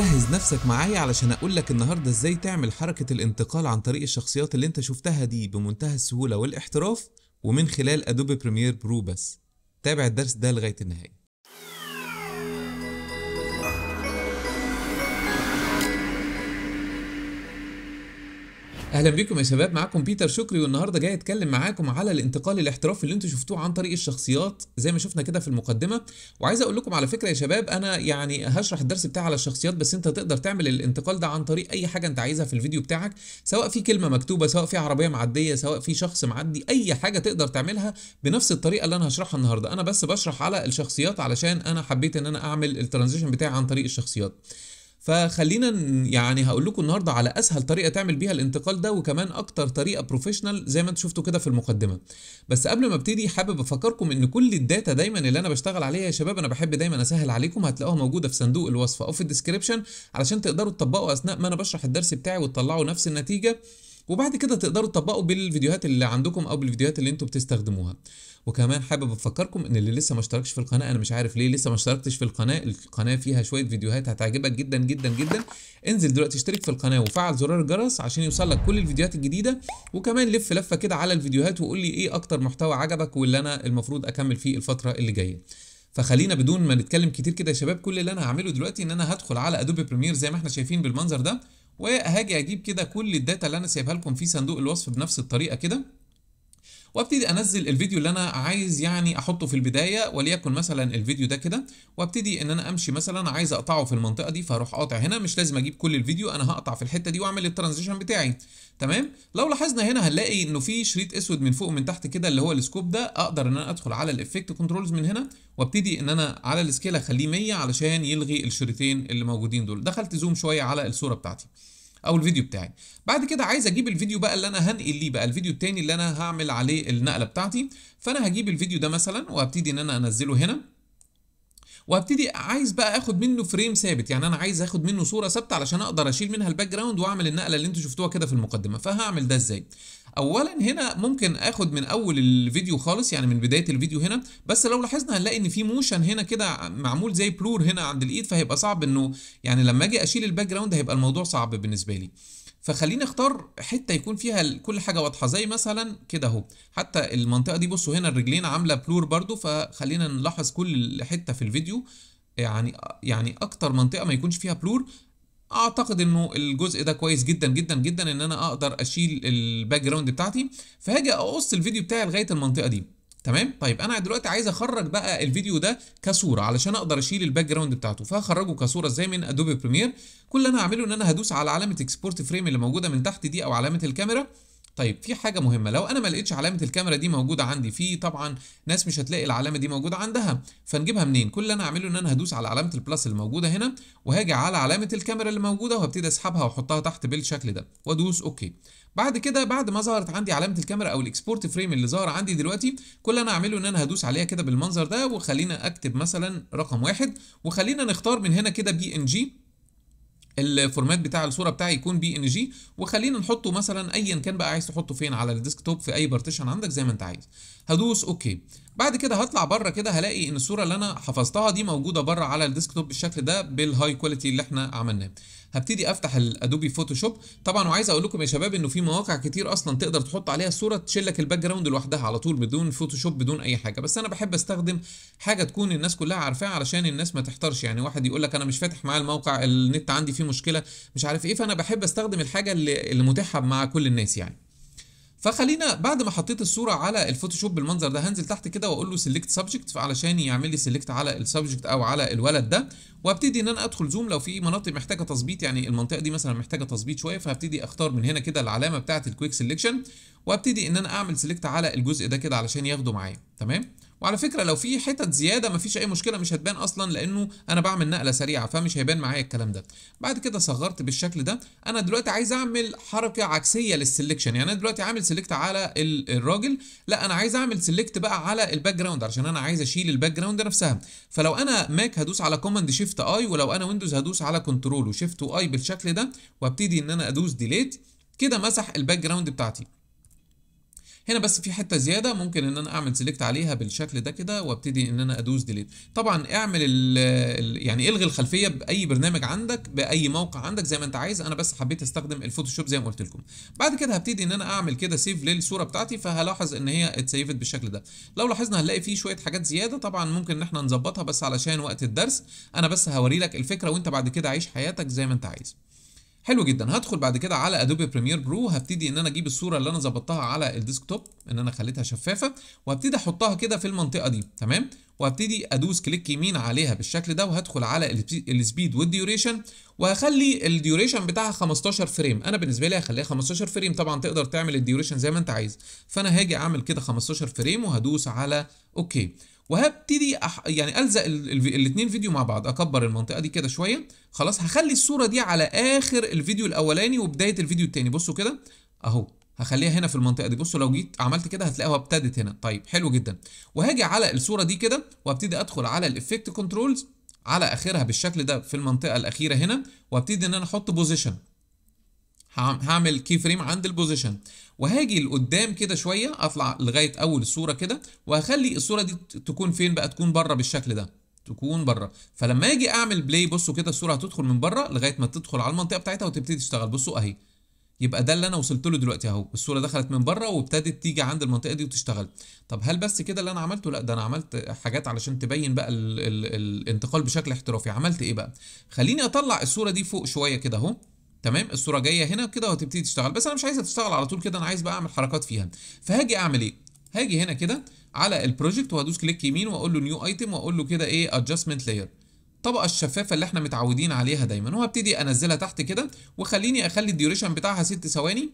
جهز نفسك معايا علشان اقول لك النهارده ازاي تعمل حركه الانتقال عن طريق الشخصيات اللي انت شفتها دي بمنتهى السهوله والاحتراف ومن خلال ادوبي بريمير برو بس تابع الدرس ده لغايه النهايه اهلا بيكم يا شباب معاكم بيتر شكري والنهارده جاي اتكلم معاكم على الانتقال الاحترافي اللي انتم شفتوه عن طريق الشخصيات زي ما شفنا كده في المقدمه وعايز اقول لكم على فكره يا شباب انا يعني هشرح الدرس بتاعي على الشخصيات بس انت تقدر تعمل الانتقال ده عن طريق اي حاجه انت عايزها في الفيديو بتاعك سواء في كلمه مكتوبه سواء في عربيه معديه سواء في شخص معدي اي حاجه تقدر تعملها بنفس الطريقه اللي انا هشرحها النهارده انا بس بشرح على الشخصيات علشان انا حبيت ان انا اعمل الترانزيشن بتاعي عن طريق الشخصيات فخلينا يعني هقول لكم النهارده على اسهل طريقه تعمل بيها الانتقال ده وكمان اكتر طريقه بروفيشنال زي ما انتوا شفتوا كده في المقدمه بس قبل ما ابتدي حابب افكركم ان كل الداتا دايما اللي انا بشتغل عليها يا شباب انا بحب دايما اسهل عليكم هتلاقوها موجوده في صندوق الوصف او في الديسكريبشن علشان تقدروا تطبقوا اثناء ما انا بشرح الدرس بتاعي وتطلعوا نفس النتيجه وبعد كده تقدروا تطبقوا بالفيديوهات اللي عندكم او بالفيديوهات اللي انتم بتستخدموها وكمان حابب افكركم ان اللي لسه ما اشتركش في القناه انا مش عارف ليه لسه ما اشتركتش في القناه القناه فيها شويه فيديوهات هتعجبك جدا جدا جدا انزل دلوقتي اشترك في القناه وفعل زرار الجرس عشان يوصل لك كل الفيديوهات الجديده وكمان لف لفه كده على الفيديوهات وقول لي ايه اكتر محتوى عجبك واللي انا المفروض اكمل فيه الفتره اللي جايه فخلينا بدون ما نتكلم كتير كده يا شباب كل اللي انا هعمله دلوقتي ان انا هدخل على ادوبي بريمير زي ما احنا شايفين بالمنظر ده وهاجي اجيب كده كل الداتا اللي انا سايبها لكم في صندوق الوصف بنفس الطريقه كده وابتدي انزل الفيديو اللي انا عايز يعني احطه في البدايه وليكن مثلا الفيديو ده كده وابتدي ان انا امشي مثلا عايز اقطعه في المنطقه دي فاروح قاطع هنا مش لازم اجيب كل الفيديو انا هقطع في الحته دي واعمل الترانزيشن بتاعي تمام لو لاحظنا هنا هنلاقي انه في شريط اسود من فوق ومن تحت كده اللي هو السكوب ده اقدر ان انا ادخل على الافكت كنترولز من هنا وابتدي ان انا على السكيل اخليه 100 علشان يلغي الشريطين اللي موجودين دول دخلت زوم شويه على الصوره بتاعتي او الفيديو بتاعي بعد كده عايز اجيب الفيديو بقى اللي انا هنقل ليه بقى الفيديو التاني اللي انا هعمل عليه النقله بتاعتي فانا هجيب الفيديو ده مثلا وابتدي ان انا انزله هنا وابتدي عايز بقى اخد منه فريم ثابت يعني انا عايز اخد منه صوره ثابته علشان اقدر اشيل منها الباك جراوند واعمل النقله اللي انتم شفتوها كده في المقدمه فهعمل ده ازاي اولا هنا ممكن اخد من اول الفيديو خالص يعني من بدايه الفيديو هنا بس لو لاحظنا هنلاقي ان في موشن هنا كده معمول زي بلور هنا عند الايد فهيبقى صعب انه يعني لما اجي اشيل الباك جراوند هيبقى الموضوع صعب بالنسبه لي فخليني اختار حته يكون فيها كل حاجه واضحه زي مثلا كده اهو حتى المنطقه دي بصوا هنا الرجلين عامله بلور برده فخلينا نلاحظ كل حته في الفيديو يعني يعني اكتر منطقه ما يكونش فيها بلور اعتقد انه الجزء ده كويس جدا جدا جدا ان انا اقدر اشيل الباك جراوند بتاعتي فهاجي اقص الفيديو بتاعي لغايه المنطقه دي تمام طيب انا دلوقتي عايز اخرج بقى الفيديو ده كصوره علشان اقدر اشيل الباك جراوند بتاعته فهخرجه كصوره ازاي من ادوبي بريمير كل اللي انا هعمله ان انا هدوس على علامه اكسبورت فريم اللي موجوده من تحت دي او علامه الكاميرا طيب في حاجه مهمه لو انا ما لقيتش علامه الكاميرا دي موجوده عندي في طبعا ناس مش هتلاقي العلامه دي موجوده عندها فنجيبها منين كل اللي انا هعمله ان انا هدوس على علامه البلس اللي موجوده هنا وهاجي على علامه الكاميرا اللي موجوده وهبتدي اسحبها واحطها تحت بالشكل ده وادوس اوكي بعد كده بعد ما ظهرت عندي علامه الكاميرا او الاكسبورت فريم اللي ظهر عندي دلوقتي كل اللي انا هعمله ان انا هدوس عليها كده بالمنظر ده وخلينا اكتب مثلا رقم واحد وخلينا نختار من هنا كده بي ان جي الفورمات بتاع الصوره بتاعي يكون بي ان جي وخلينا نحطه مثلا ايا كان بقى عايز تحطه فين على الديسكتوب في اي بارتيشن عندك زي ما انت عايز هدوس اوكي بعد كده هطلع بره كده هلاقي ان الصوره اللي انا حفظتها دي موجوده بره على الديسكتوب بالشكل ده بالهاي كواليتي اللي احنا عملناه هبتدي افتح الادوبي فوتوشوب طبعا وعايز اقول لكم يا شباب انه في مواقع كتير اصلا تقدر تحط عليها صوره تشيل لك الباك جراوند لوحدها على طول بدون فوتوشوب بدون اي حاجه بس انا بحب استخدم حاجه تكون الناس كلها عارفاها علشان الناس ما تحتارش يعني واحد يقول لك انا مش فاتح معايا الموقع النت عندي فيه مشكله مش عارف ايه فانا بحب استخدم الحاجه اللي متاحه مع كل الناس يعني فخلينا بعد ما حطيت الصوره على الفوتوشوب بالمنظر ده هنزل تحت كده واقول له سيلكت سبجكت علشان يعمل لي سيلكت على السبجكت او على الولد ده وابتدي ان انا ادخل زوم لو في مناطق محتاجه تظبيط يعني المنطقه دي مثلا محتاجه تظبيط شويه فهبتدي اختار من هنا كده العلامه بتاعه الكويك سيلكشن وابتدي ان انا اعمل سيلكت على الجزء ده كده علشان ياخده معايا تمام وعلى فكره لو في حتت زياده مفيش اي مشكله مش هتبان اصلا لانه انا بعمل نقله سريعه فمش هيبان معايا الكلام ده بعد كده صغرت بالشكل ده انا دلوقتي عايز اعمل حركه عكسيه للسلكشن يعني انا دلوقتي عامل سيلكت على الراجل لا انا عايز اعمل سيلكت بقى على الباك جراوند عشان انا عايز اشيل الباك جراوند نفسها فلو انا ماك هدوس على كوماند شيفت اي ولو انا ويندوز هدوس على كنترول وشيفت واي بالشكل ده وابتدي ان انا ادوس ديليت كده مسح الباك جراوند بتاعتي هنا بس في حته زياده ممكن ان انا اعمل سيلكت عليها بالشكل ده كده وابتدي ان انا ادوس ديليت طبعا اعمل الـ الـ يعني الغي الخلفيه باي برنامج عندك باي موقع عندك زي ما انت عايز انا بس حبيت استخدم الفوتوشوب زي ما قلت لكم بعد كده هبتدي ان انا اعمل كده سيف للصوره بتاعتي فهلاحظ ان هي اتسيفت بالشكل ده لو لاحظنا هنلاقي فيه شويه حاجات زياده طبعا ممكن ان احنا نظبطها بس علشان وقت الدرس انا بس هوري لك الفكره وانت بعد كده عيش حياتك زي ما انت عايز حلو جدا هدخل بعد كده على ادوبي بريمير برو هبتدي ان انا اجيب الصوره اللي انا ظبطتها على الديسكتوب ان انا خليتها شفافه وهبتدي احطها كده في المنطقه دي تمام وهبتدي ادوس كليك يمين عليها بالشكل ده وهدخل على السبيد والديوريشن وهخلي الديوريشن بتاعها 15 فريم انا بالنسبه لي هخليها 15 فريم طبعا تقدر تعمل الديوريشن زي ما انت عايز فانا هاجي اعمل كده 15 فريم وهدوس على اوكي وهبتدي أح... يعني الزق الاثنين فيديو مع بعض اكبر المنطقه دي كده شويه خلاص هخلي الصوره دي على اخر الفيديو الاولاني وبدايه الفيديو الثاني بصوا كده اهو هخليها هنا في المنطقه دي بصوا لو جيت عملت كده هتلاقيها ابتدت هنا طيب حلو جدا وهاجي على الصوره دي كده وابتدي ادخل على الايفكت كنترولز على اخرها بالشكل ده في المنطقه الاخيره هنا وابتدي ان انا احط بوزيشن هعمل كي فريم عند البوزيشن وهاجي لقدام كده شويه اطلع لغايه اول الصوره كده وهخلي الصوره دي تكون فين بقى تكون بره بالشكل ده تكون بره فلما اجي اعمل بلاي بصوا كده الصوره هتدخل من بره لغايه ما تدخل على المنطقه بتاعتها وتبتدي تشتغل بصوا اهي يبقى ده اللي انا وصلت له دلوقتي اهو الصوره دخلت من بره وابتدت تيجي عند المنطقه دي وتشتغل طب هل بس كده اللي انا عملته لا ده انا عملت حاجات علشان تبين بقى الـ الـ الانتقال بشكل احترافي عملت ايه بقى خليني اطلع الصوره دي فوق شويه كده اهو تمام الصوره جايه هنا كده وهتبتدي تشتغل بس انا مش عايزها تشتغل على طول كده انا عايز بقى اعمل حركات فيها فهاجي اعمل ايه هاجي هنا كده على البروجكت وهدوس كليك يمين واقول له نيو ايتم واقول له كده ايه ادجستمنت لاير الطبقه الشفافه اللي احنا متعودين عليها دايما وهبتدي انزلها تحت كده وخليني اخلي الديوريشن بتاعها 6 ثواني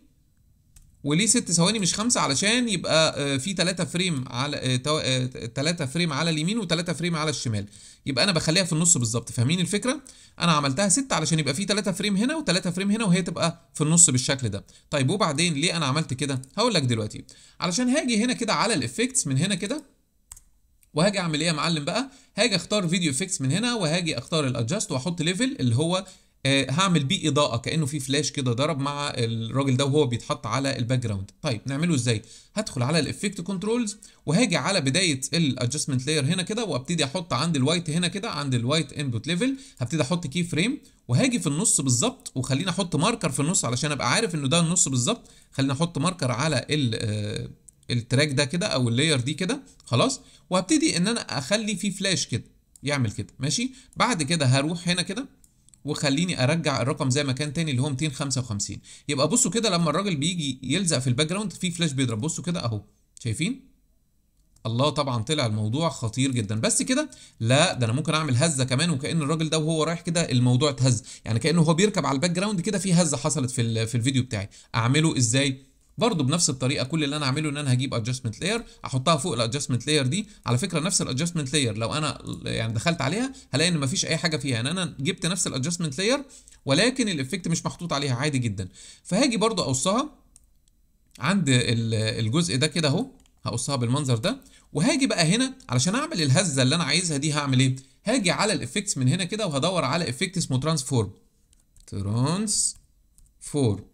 وليه 6 ثواني مش 5 علشان يبقى آه، في 3 فريم على 3 آه، آه، فريم على اليمين و3 فريم على الشمال يبقى انا بخليها في النص بالظبط فاهمين الفكره انا عملتها 6 علشان يبقى في 3 فريم هنا و3 فريم هنا وهي تبقى في النص بالشكل ده طيب وبعدين ليه انا عملت كده هقول لك دلوقتي علشان هاجي هنا كده على الافكتس من هنا كده وهاجي اعمل ايه يا معلم بقى هاجي اختار فيديو افكتس من هنا وهاجي اختار الادجست واحط ليفل اللي هو آه، هعمل بيه اضاءه كانه في فلاش كده ضرب مع الراجل ده وهو بيتحط على الباك جراوند طيب نعمله ازاي هدخل على الافكت كنترولز وهاجي على بدايه الادجستمنت لاير هنا كده وابتدي احط عند الوايت هنا كده عند الوايت انبوت ليفل هبتدي احط كي فريم وهاجي في النص بالظبط وخليني احط ماركر في النص علشان ابقى عارف انه ده النص بالظبط خليني احط ماركر على ال آه، التراك ده كده او اللاير دي كده خلاص وهبتدي ان انا اخلي فيه فلاش كده يعمل كده ماشي بعد كده هروح هنا كده وخليني ارجع الرقم زي ما كان تاني اللي هو 255 يبقى بصوا كده لما الراجل بيجي يلزق في الباك جراوند في فلاش بيضرب بصوا كده اهو شايفين الله طبعا طلع الموضوع خطير جدا بس كده لا ده انا ممكن اعمل هزه كمان وكان الراجل ده وهو رايح كده الموضوع اتهز يعني كانه هو بيركب على الباك جراوند كده في هزه حصلت في في الفيديو بتاعي اعمله ازاي برضو بنفس الطريقه كل اللي انا هعمله ان انا هجيب ادجستمنت لاير احطها فوق الادجستمنت لاير دي على فكره نفس الادجستمنت لاير لو انا يعني دخلت عليها هلاقي ان مفيش اي حاجه فيها يعني انا جبت نفس الادجستمنت لاير ولكن الايفكت مش محطوط عليها عادي جدا فهاجي برضو اقصها عند الجزء ده كده اهو هقصها بالمنظر ده وهاجي بقى هنا علشان اعمل الهزه اللي انا عايزها دي هعمل ايه هاجي على الايفكتس من هنا كده وهدور على ايفكت اسمه ترانسفورم ترانسفورم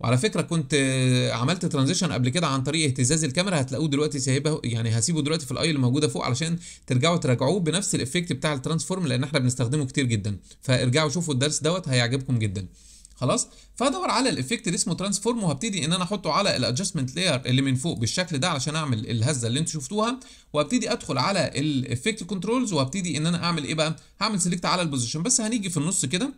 وعلى فكره كنت آه، عملت ترانزيشن قبل كده عن طريق اهتزاز الكاميرا هتلاقوه دلوقتي سايبها يعني هسيبه دلوقتي في الاي اللي موجوده فوق علشان ترجعوا تراجعوه بنفس الايفكت بتاع الترانسفورم لان احنا بنستخدمه كتير جدا فارجعوا شوفوا الدرس دوت هيعجبكم جدا خلاص فهدور على الايفكت اللي اسمه ترانسفورم وهبتدي ان انا احطه على الادجستمنت لاير اللي من فوق بالشكل ده علشان اعمل الهزه اللي انتم شفتوها وابتدي ادخل على الايفكت كنترولز وابتدي ان انا اعمل ايه بقى هعمل سيلكت على البوزيشن بس هنيجي في النص كده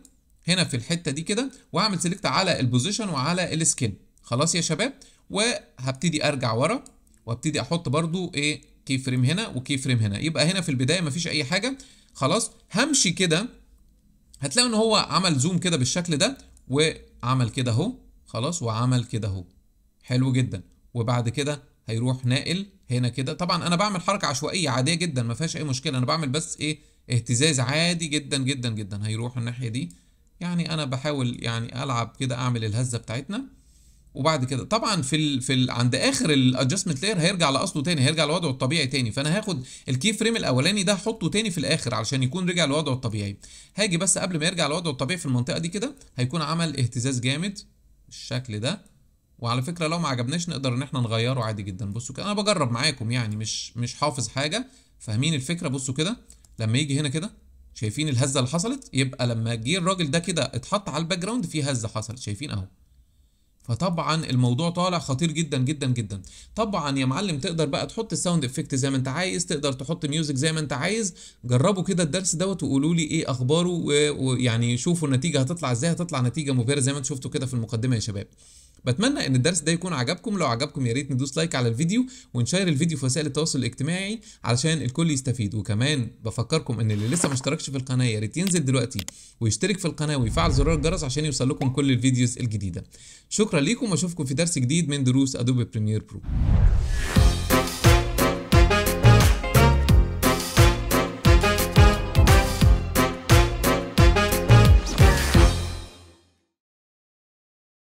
هنا في الحته دي كده واعمل سيلكت على البوزيشن وعلى السكيل خلاص يا شباب وهبتدي ارجع ورا وابتدي احط برده ايه كي فريم هنا وكي فريم هنا يبقى هنا في البدايه مفيش اي حاجه خلاص همشي كده هتلاقوا ان هو عمل زوم كده بالشكل ده وعمل كده اهو خلاص وعمل كده اهو حلو جدا وبعد كده هيروح ناقل هنا كده طبعا انا بعمل حركه عشوائيه عاديه جدا ما فيهاش اي مشكله انا بعمل بس ايه اهتزاز عادي جدا جدا جدا هيروح الناحيه دي يعني انا بحاول يعني العب كده اعمل الهزه بتاعتنا وبعد كده طبعا في الـ في الـ عند اخر الادجستمنت لاير هيرجع لاصله تاني هيرجع لوضعه الطبيعي تاني فانا هاخد الكي فريم الاولاني ده احطه تاني في الاخر علشان يكون رجع لوضعه الطبيعي هاجي بس قبل ما يرجع لوضعه الطبيعي في المنطقه دي كده هيكون عمل اهتزاز جامد بالشكل ده وعلى فكره لو ما عجبناش نقدر ان احنا نغيره عادي جدا بصوا كده انا بجرب معاكم يعني مش مش حافظ حاجه فاهمين الفكره بصوا كده لما يجي هنا كده شايفين الهزه اللي حصلت يبقى لما جه الراجل ده كده اتحط على الباك جراوند في هزه حصلت شايفين اهو فطبعا الموضوع طالع خطير جدا جدا جدا طبعا يا معلم تقدر بقى تحط الساوند افكت زي ما انت عايز تقدر تحط ميوزك زي ما انت عايز جربوا كده الدرس دوت وقولوا لي ايه اخباره ويعني شوفوا النتيجه هتطلع ازاي هتطلع نتيجه مبهره زي ما انتم شفتوا كده في المقدمه يا شباب بتمنى ان الدرس ده يكون عجبكم لو عجبكم يا ريت ندوس لايك على الفيديو ونشير الفيديو في وسائل التواصل الاجتماعي علشان الكل يستفيد وكمان بفكركم ان اللي لسه ما اشتركش في القناه يا ريت ينزل دلوقتي ويشترك في القناه ويفعل زرار الجرس عشان يوصل لكم كل الفيديوز الجديده شكرا ليكم واشوفكم في درس جديد من دروس ادوبي بريمير برو